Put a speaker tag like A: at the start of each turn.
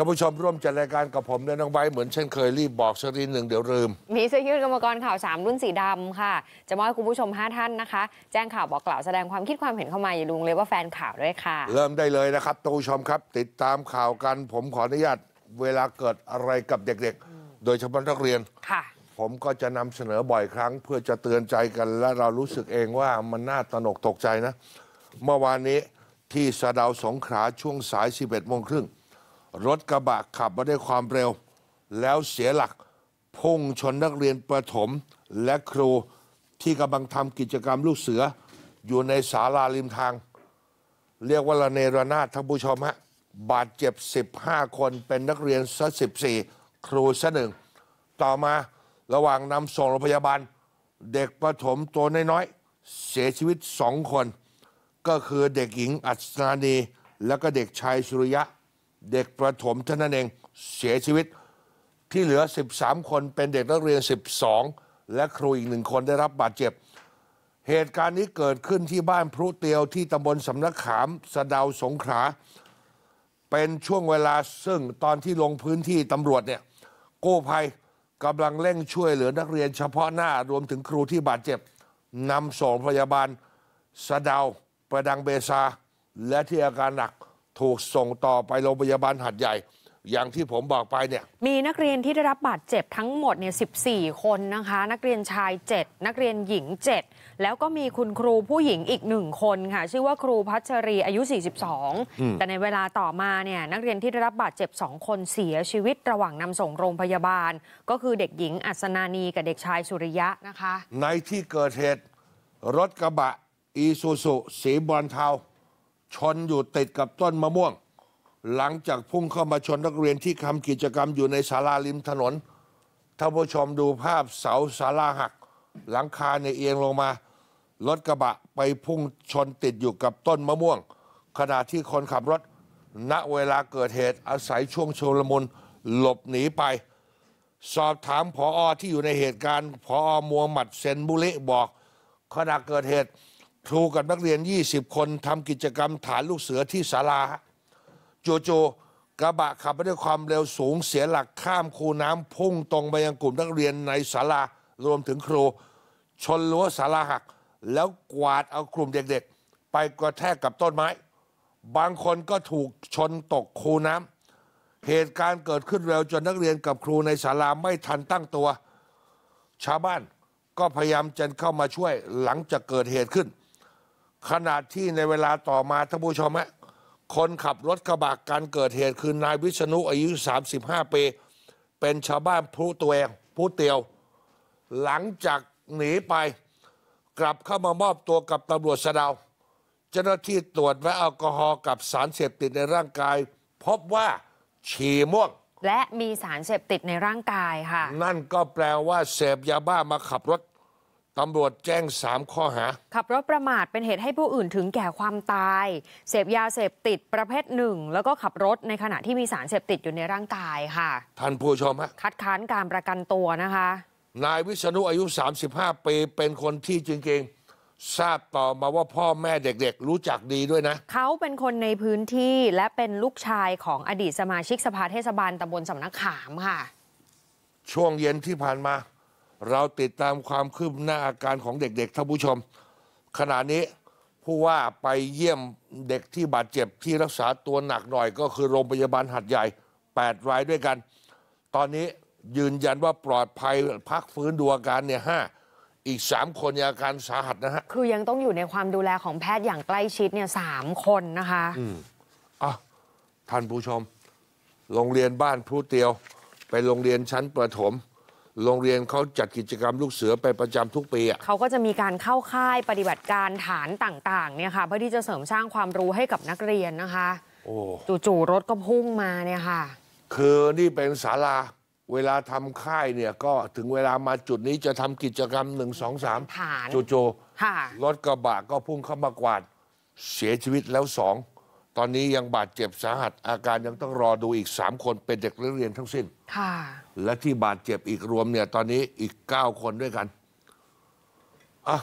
A: ท่านผู้ชมร่วมจัดรายการกับผมและน้องไว้เหมือนเช่นเคยรีบบอกสรกีหนึ่งเดี๋ยวลืม
B: มีเสื้อยืดกรรมกรข่าว 3 รุ่นสีดำค่ะ จะมอบให้คุณผู้ชม5ท่านนะคะ แจ้งข่าวบอกกล่าวแสดงความคิดความเห็นเข้ามาอย่าลืมเลยว่าแฟนข่าวด้วยค่ะ เร
A: ิ่มได้เลยนะครับท่านผู้ชมครับ ติดตามข่าวกันผมขออนุญาตเวลาเกิดอะไรกับเด็กๆ โดยเฉพาะนักเรียนค่ะ ผมก็จะนำเสนอบ่อยครั้ง เพื่อจะเตือนใจกัน และเรารู้สึกเองว่ามันน่าตระหนกตกใจนะ เมื่อวานนี้ที่สะดาวสงขลาช่วงสาย11โมงครึ่งรถกระบะขับมาด้วยความเร็ว แล้วเสียหลักพุ่งชนนักเรียนประถมและครูที่กำลังทำกิจกรรมลูกเสืออยู่ในศาลาริมทาง เรียกว่าระเนรนาถท่านผู้ชมฮะบาดเจ็บ15คนเป็นนักเรียนซะ14ครูซะหนึ่ง ต่อมาระหว่างนำส่งโรงพยาบาล เด็กประถมตัวน้อย ๆ เสียชีวิตสองคน ก็คือเด็กหญิงอัศนานีและก็เด็กชายสุริยะเด็กประถมเท่านั้นเองเสียชีวิตที่เหลือ 13 คนเป็นเด็กนักเรียน 12 และครูอีกหนึ่งคนได้รับบาดเจ็บ เหตุการณ์นี้เกิดขึ้นที่บ้านพรุเตียวที่ตำบลสำนักขาม สะดาวสงขา เป็นช่วงเวลาซึ่งตอนที่ลงพื้นที่ตำรวจเนี่ยกู้ภัยกำลังเร่งช่วยเหลือนักเรียนเฉพาะหน้ารวมถึงครูที่บาดเจ็บนำส่งพยาบาลสะดาวประดังเบซาและที่อาการหนักถูกส่งต่อไปโรงพยาบาลหัดใหญ่ อย่างที่ผมบอกไปเนี่ย
B: มีนักเรียนที่ได้รับบาดเจ็บทั้งหมดเนี่ย14 คนนะคะ นักเรียนชาย 7 นักเรียนหญิง 7 แล้วก็มีคุณครูผู้หญิงอีกหนึ่งคนค่ะชื่อว่าครูพัชรีอายุ 42 แต่ในเวลาต่อมาเนี่ยนักเรียนที่ได้รับบาดเจ็บ2คนเสียชีวิตระหว่างนำส่งโรงพยาบาล ก็คือเด็กหญิงอัศนานีกับเด็กชายสุริยะนะคะ
A: ในที่เกิดเหตุรถกระบะอีซูซุสีบรอนเทาชนอยู่ติดกับต้นมะม่วง หลังจากพุ่งเข้ามาชนนักเรียนที่ทำกิจกรรมอยู่ในศาลาริมถนนท่านผู้ชมดูภาพเสาศาลาหัก หลังคาในเอียงลงมารถกระบะไปพุ่งชนติดอยู่กับต้นมะม่วง ขณะที่คนขับรถ ณเวลาเกิดเหตุอาศัยช่วงโชลมุนหลบหนีไป สอบถามพออที่อยู่ในเหตุการณ์พออมัวหมัดเซนบุริบอก ขณะเกิดเหตุครูกับนักเรียน 20 คนทำกิจกรรมฐานลูกเสือที่ศาลา โจโจกระบะขับไปด้วยความเร็วสูงเสียหลักข้าม คูน้ำพุ่งตรงไปยังกลุ่มนักเรียนในศาลา รวมถึงครู ชนล้วศาลาหักแล้วกวาดเอากลุ่มเด็กๆ ไปกระแทกกับต้นไม้ บางคนก็ถูกชนตก คูน้ำเหตุการณ์เกิดขึ้นเร็วจนนักเรียนกับครูในศาลาไม่ทันตั้งตัว ชาวบ้านก็พยายามจะเข้ามาช่วยหลังจากเกิดเหตุขึ้นขณะที่ในเวลาต่อมาท่านผู้ชมฮะคนขับรถกระบะการเกิดเหตุคือนายวิษณุอายุ 35 ปี เป็นชาวบ้านผู้ตัวเองผู้เตียว หลังจากหนีไป กลับเข้ามามอบตัวกับตำรวจสะดาวเจ้าหน้าที่ตรวจแวะแอลกอฮอล์กับสารเสพติดในร่างกาย พบว่าฉี่ม่วง
B: และมีสารเสพติดในร่างกายค่ะนั่นก็แปลว่า
A: เสพยาบ้ามาขับรถตำรวจแจ้งสามข้อหา
B: ขับรถประมาทเป็นเหตุให้ผู้อื่นถึงแก่ความตาย เสพยาเสพติดประเภทหนึ่ง แล้วก็ขับรถในขณะที่มีสารเสพติดอยู่ในร่างกายค่ะ
A: ท่านผู้ชมฮะ
B: คัดค้านการประกันตัวนะคะ
A: นายวิษณุอายุ 35 ปีเป็นคนที่จริงๆ ทราบต่อมาว่าพ่อแม่เด็กๆ รู้จักดีด้วยนะ
B: เขาเป็นคนในพื้นที่และเป็นลูกชายของอดีตสมาชิกสภาเทศบาลตำบลสำนักขามค่ะ
A: ช่วงเย็นที่ผ่านมาเราติดตามความคืบหน้าอาการของเด็กๆ ท่านผู้ชม ขณะนี้ ผู้ว่าไปเยี่ยมเด็กที่บาดเจ็บที่รักษาตัวหนักหน่อย ก็คือโรงพยาบาลหัดใหญ่8รายด้วยกัน ตอนนี้ยืนยันว่าปลอดภัยพักฟื้นดูอาการเนี่ยห้าอีก 3 คนอาการสาหัสนะฮะ
B: คือยังต้องอยู่ในความดูแลของแพทย์อย่างใกล้ชิดเนี่ยสามคนนะคะ
A: อืมอ่ะท่านผู้ชม โรงเรียนบ้านผู้เตียวไปโรงเรียนชั้นประถมโรงเรียนเขาจัดกิจกรรมลูกเสือไปประจำทุกปีอะ
B: เขาก็จะมีการเข้าค่ายปฏิบัติการฐานต่าง ๆเนี่ยค่ะเพื่อที่จะเสริมสร้างความรู้ให้กับนักเรียนนะคะ
A: โอ้จู่ๆรถก็พุ่งมาเนี่ยค่ะคือนี่เป็นศาลาเวลาทำค่ายเนี่ยก็ถึงเวลามาจุดนี้จะทำกิจกรรมหนึ่งสองสามฐานจู่ๆรถกระบะก็พุ่งเข้ามากวาดเสียชีวิตแล้วสองตอนนี้ยังบาดเจ็บสาหัส อาการยังต้องรอดูอีก 3 คนเป็นเด็กเรียนทั้งสิ้น ค่ะ และที่บาดเจ็บอีกรวมเนี่ยตอนนี้อีก 9 คนด้วยกัน อ่ะ